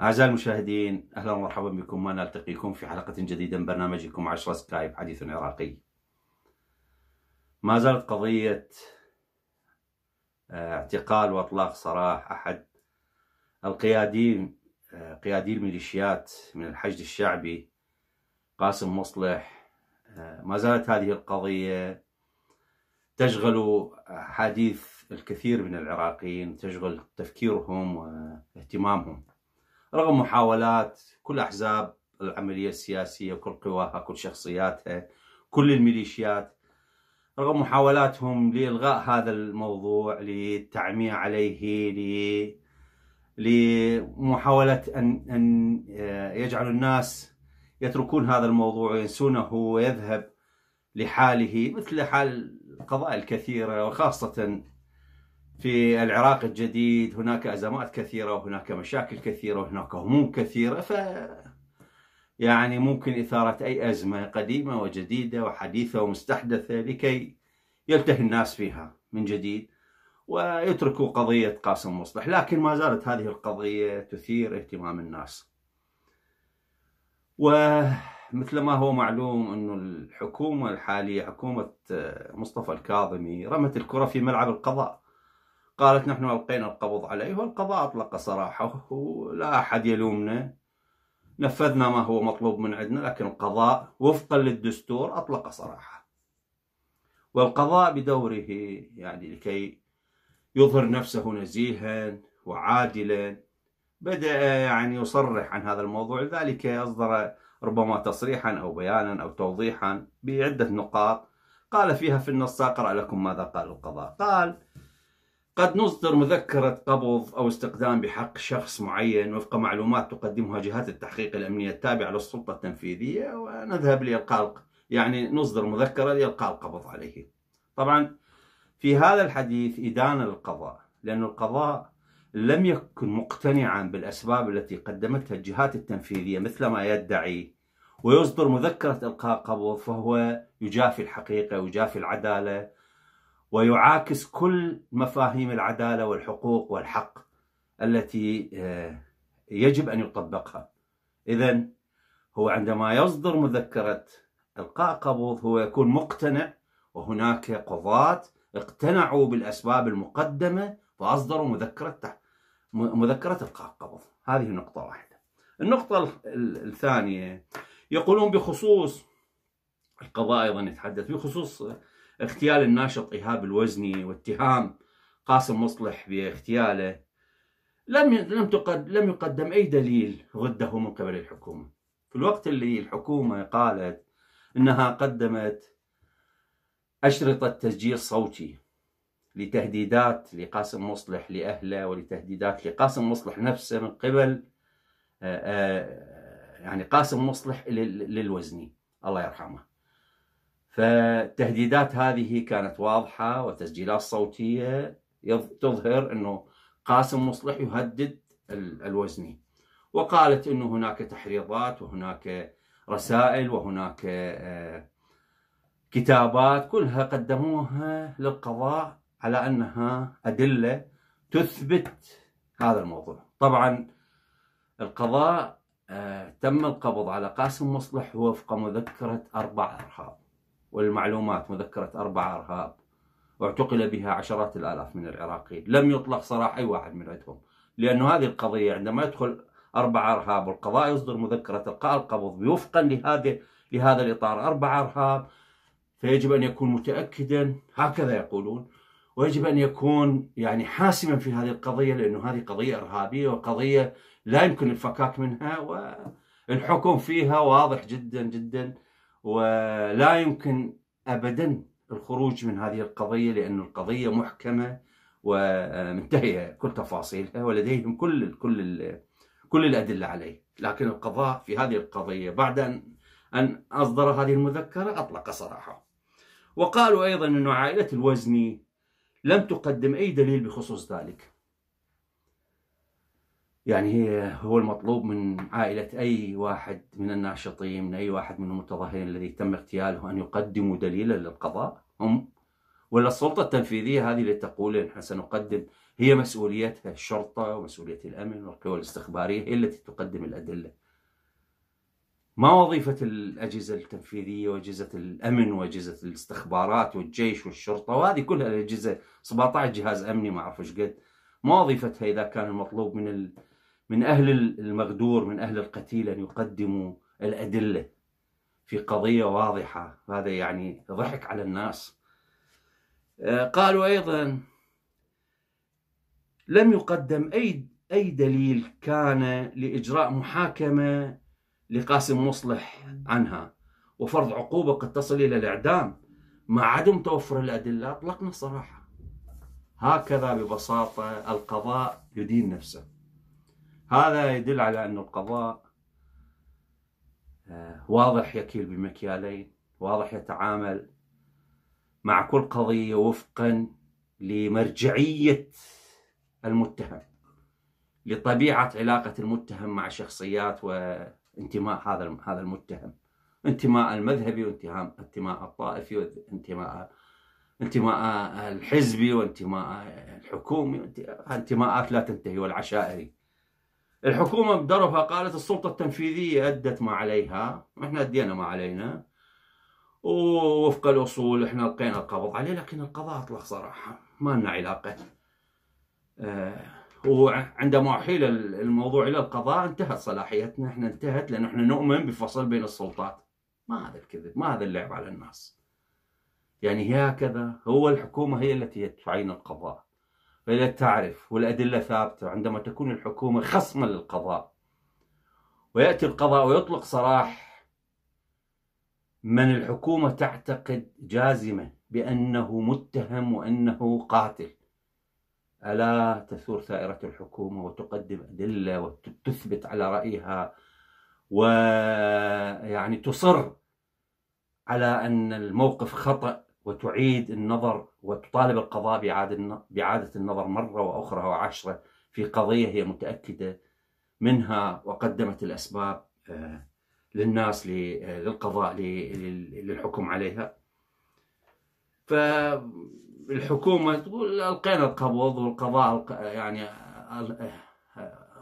أعزائي المشاهدين أهلا ومرحبا بكم ونلتقيكم في حلقة جديدة من برنامجكم 10 سكايب حديث عراقي ما زالت قضية آه، اعتقال وإطلاق سراح أحد القيادين قيادي الميليشيات من الحشد الشعبي قاسم مصلح آه، ما زالت هذه القضية تشغل حديث الكثير من العراقيين تشغل تفكيرهم واهتمامهم رغم محاولات كل أحزاب العملية السياسية كل قواها كل شخصياتها كل الميليشيات رغم محاولاتهم لإلغاء هذا الموضوع للتعمية عليه لمحاولة أن أن آه، يجعل الناس يتركون هذا الموضوع وينسونه ويذهب لحاله مثل حال القضايا الكثيرة وخاصة في العراق الجديد هناك أزمات كثيرة وهناك مشاكل كثيرة وهناك هموم كثيرة ف يعني ممكن إثارة أي أزمة قديمة وجديدة وحديثة ومستحدثة لكي يلتهي الناس فيها من جديد ويتركوا قضية قاسم مصلح لكن ما زالت هذه القضية تثير اهتمام الناس ومثل ما هو معلوم أن الحكومة الحالية حكومة آه، مصطفى الكاظمي رمت الكرة في ملعب القضاء قالت نحن ألقينا القبض عليه والقضاء أطلق سراحه ولا أحد يلومنا نفذنا ما هو مطلوب من عندنا لكن القضاء وفقا للدستور أطلق سراحه والقضاء بدوره يعني لكي يظهر نفسه نزيها وعادلا بدأ يعني يصرح عن هذا الموضوع لذلك أصدر ربما تصريحا أو بيانا أو توضيحا بعدة نقاط قال فيها في النص أقرأ لكم ماذا قال القضاء قال قد نصدر مذكرة قبض أو استقدام بحق شخص معين وفق معلومات تقدمها جهات التحقيق الأمنية التابعة للسلطة التنفيذية ونذهب لإلقاء يعني نصدر مذكرة لإلقاء القبض عليه طبعا في هذا الحديث إدانة القضاء لأن القضاء لم يكن مقتنعا بالأسباب التي قدمتها الجهات التنفيذية مثل ما يدعي ويصدر مذكرة إلقاء قبض فهو يجافي الحقيقة ويجافي العدالة ويعاكس كل مفاهيم العدالة والحقوق والحق التي آه، يجب أن يطبقها إذا هو عندما يصدر مذكرة إلقاء قبض هو يكون مقتنع وهناك قضاة اقتنعوا بالأسباب المقدمة فأصدروا مذكرة مذكرة إلقاء القبض هذه نقطة واحدة النقطة الثانية يقولون بخصوص القضاء أيضا يتحدث بخصوص اغتيال الناشط إيهاب الوزني واتهام قاسم مصلح باغتياله لم لم لم يقدم اي دليل ضده من قبل الحكومه في الوقت اللي الحكومه قالت انها قدمت أشرطة تسجيل صوتي لتهديدات لقاسم مصلح لأهله ولتهديدات لقاسم مصلح نفسه من قبل آه، آه، يعني قاسم مصلح للوزني الله يرحمه فالتهديدات هذه كانت واضحة وتسجيلات صوتية تظهر أنه قاسم مصلح يهدد الوزني وقالت أنه هناك تحريضات وهناك رسائل وهناك آه، كتابات كلها قدموها للقضاء على أنها أدلة تثبت هذا الموضوع طبعا القضاء آه، تم القبض على قاسم مصلح وفق مذكرة أربع أرهاب والمعلومات مذكرة أربع أرهاب واعتقل بها عشرات الآلاف من العراقيين لم يطلق سراح أي واحد من عندهم لأنه هذه القضية عندما يدخل أربع أرهاب والقضاء يصدر مذكرة إلقاء القبض وفقا لهذه لهذا الإطار أربع أرهاب فيجب أن يكون متأكدا هكذا يقولون ويجب أن يكون يعني حاسما في هذه القضية لأنه هذه قضية إرهابية وقضية لا يمكن الفكاك منها والحكم فيها واضح جدا جدا ولا يمكن أبدا الخروج من هذه القضية لأن القضية محكمة ومنتهية كل تفاصيلها ولديهم كل الـ كل الـ كل الأدلة عليه لكن القضاء في هذه القضية بعد أن أن أصدر هذه المذكرة أطلق سراحه وقالوا أيضا أن عائلة الوزني لم تقدم أي دليل بخصوص ذلك يعني هو المطلوب من عائلة أي واحد من الناشطين من أي واحد من المتظاهرين الذي تم اغتياله أن يقدموا دليلا للقضاء هم ولا السلطة التنفيذية هذه اللي تقول إن سنقدم هي مسؤوليتها الشرطة ومسؤولية الأمن والقوى الاستخبارية هي التي تقدم الأدلة ما وظيفة الأجهزة التنفيذية وأجهزة الأمن وأجهزة الاستخبارات والجيش والشرطة وهذه كلها الأجهزة 17 جهاز أمني ما أعرف إيش قد ما وظيفتها إذا كان المطلوب من ال... من أهل المغدور من أهل القتيل أن يقدموا الأدلة في قضية واضحة هذا يعني ضحك على الناس آه، قالوا أيضا لم يقدم أي أي دليل كان لإجراء محاكمة لقاسم مصلح عنها وفرض عقوبة قد تصل إلى الإعدام مع عدم توفر الأدلة أطلقنا صراحة هكذا ببساطة القضاء يدين نفسه هذا يدل على أن القضاء آه، واضح يكيل بمكيالين واضح يتعامل مع كل قضية وفقا لمرجعية المتهم لطبيعة علاقة المتهم مع شخصيات و انتماء هذا هذا المتهم انتماء المذهبي وانتماء انتماء الطائفي وانتماء انتماء الحزبي وانتماء الحكومي انتماءات لا تنتهي والعشائري الحكومة بدربها قالت السلطة التنفيذية أدت ما عليها احنا أدينا ما علينا ووفق الأصول احنا لقينا القبض عليه لكن القضاء أطلق صراحة ما لنا علاقة آه وعندما احيل الموضوع الى القضاء انتهت صلاحيتنا احنا انتهت لان احنا نؤمن بفصل بين السلطات ما هذا الكذب ما هذا اللعب على الناس يعني هكذا هو الحكومه هي التي تعين القضاء فإذا تعرف والادله ثابته عندما تكون الحكومه خصما للقضاء وياتي القضاء ويطلق سراح من الحكومه تعتقد جازمه بانه متهم وانه قاتل ألا تثور ثائرة الحكومة وتقدم أدلة وتثبت على رأيها ويعني تصر على أن الموقف خطأ وتعيد النظر وتطالب القضاء بإعادة النظر مرة وأخرى وعشرة في قضية هي متأكدة منها وقدمت الأسباب آه، للناس للقضاء للحكم عليها ف الحكومة تقول ألقينا القبض والقضاء يعني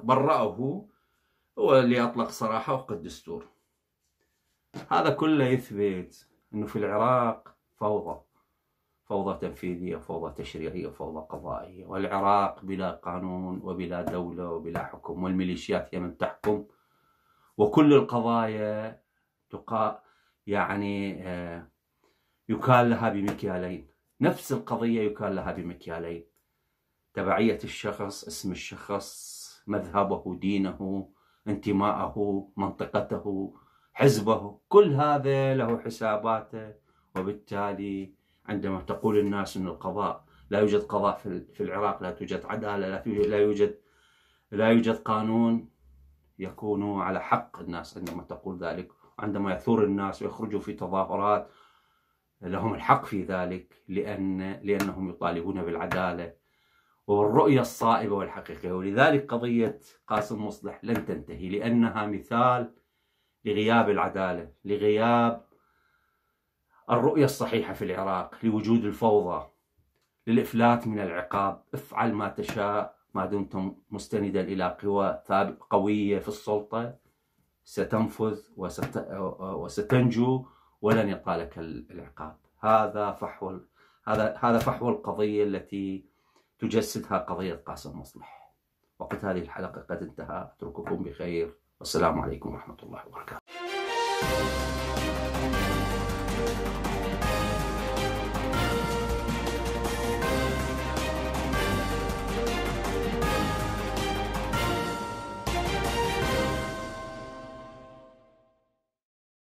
برأه هو اللي أطلق صراحة وفق الدستور هذا كله يثبت أنه في العراق فوضى فوضى تنفيذية فوضى تشريعية فوضى قضائية والعراق بلا قانون وبلا دولة وبلا حكم والميليشيات هي من تحكم وكل القضايا تقا يعني آه، يكال لها بمكيالين نفس القضية يكال لها بمكيالين تبعية الشخص اسم الشخص مذهبه دينه انتماءه منطقته حزبه كل هذا له حساباته وبالتالي عندما تقول الناس أن القضاء لا يوجد قضاء في العراق لا توجد عدالة لا, لا يوجد لا يوجد قانون يكون على حق الناس عندما تقول ذلك عندما يثور الناس ويخرجوا في تظاهرات لهم الحق في ذلك لأن لأنهم يطالبون بالعدالة والرؤية الصائبة والحقيقية ولذلك قضية قاسم مصلح لن تنتهي لأنها مثال لغياب العدالة لغياب الرؤية الصحيحة في العراق لوجود الفوضى للإفلات من العقاب افعل ما تشاء ما دمتم مستندا إلى قوى قوية في السلطة ستنفذ وست... وستنجو ولن يطالك العقاب هذا فحوى هذا هذا فحوى القضيه التي تجسدها قضيه قاسم مصلح وقت هذه الحلقه قد انتهى اترككم بخير والسلام عليكم ورحمه الله وبركاته